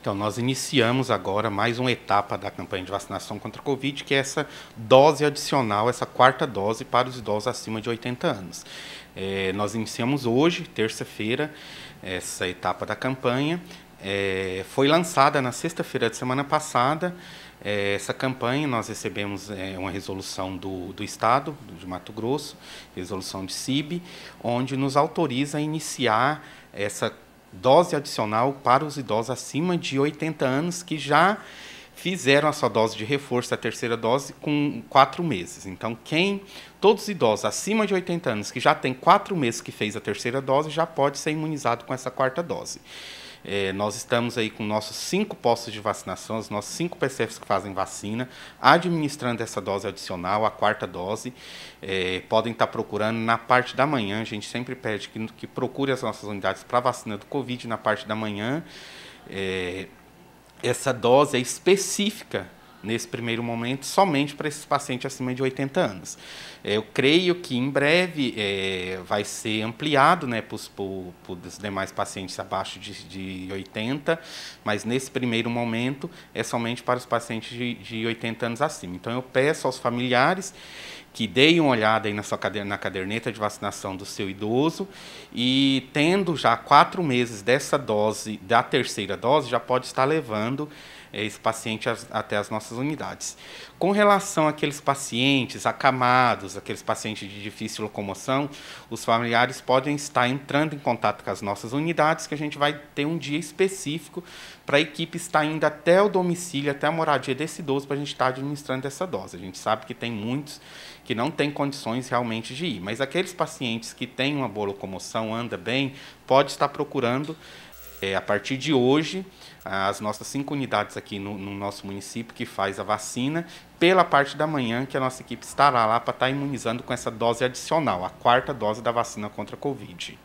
Então, nós iniciamos agora mais uma etapa da campanha de vacinação contra a Covid, que é essa dose adicional, essa quarta dose para os idosos acima de 80 anos. É, nós iniciamos hoje, terça-feira, essa etapa da campanha. É, foi lançada na sexta-feira de semana passada é, essa campanha. Nós recebemos é, uma resolução do, do Estado, de Mato Grosso, resolução de CIB, onde nos autoriza a iniciar essa dose adicional para os idosos acima de 80 anos que já fizeram a sua dose de reforço, a terceira dose, com quatro meses. Então, quem, todos os idosos acima de 80 anos que já tem quatro meses que fez a terceira dose, já pode ser imunizado com essa quarta dose. É, nós estamos aí com nossos cinco postos de vacinação, os nossos cinco PCFs que fazem vacina, administrando essa dose adicional, a quarta dose. É, podem estar procurando na parte da manhã, a gente sempre pede que, que procure as nossas unidades para vacina do Covid na parte da manhã. É, essa dose é específica nesse primeiro momento, somente para esses pacientes acima de 80 anos. É, eu creio que em breve é, vai ser ampliado né, para os demais pacientes abaixo de, de 80, mas nesse primeiro momento é somente para os pacientes de, de 80 anos acima. Então eu peço aos familiares que deem uma olhada aí na sua na caderneta de vacinação do seu idoso e tendo já quatro meses dessa dose, da terceira dose, já pode estar levando é, esse paciente até as nossas nossas unidades. Com relação àqueles pacientes acamados, aqueles pacientes de difícil locomoção, os familiares podem estar entrando em contato com as nossas unidades, que a gente vai ter um dia específico para a equipe estar indo até o domicílio, até a moradia desse idoso, para a gente estar administrando essa dose. A gente sabe que tem muitos que não têm condições realmente de ir, mas aqueles pacientes que têm uma boa locomoção, anda bem, pode estar procurando é, a partir de hoje, as nossas cinco unidades aqui no, no, nosso município que faz a vacina, pela parte da manhã que a nossa equipe estará lá para estar tá imunizando com essa dose adicional, a quarta dose da vacina contra a Covid.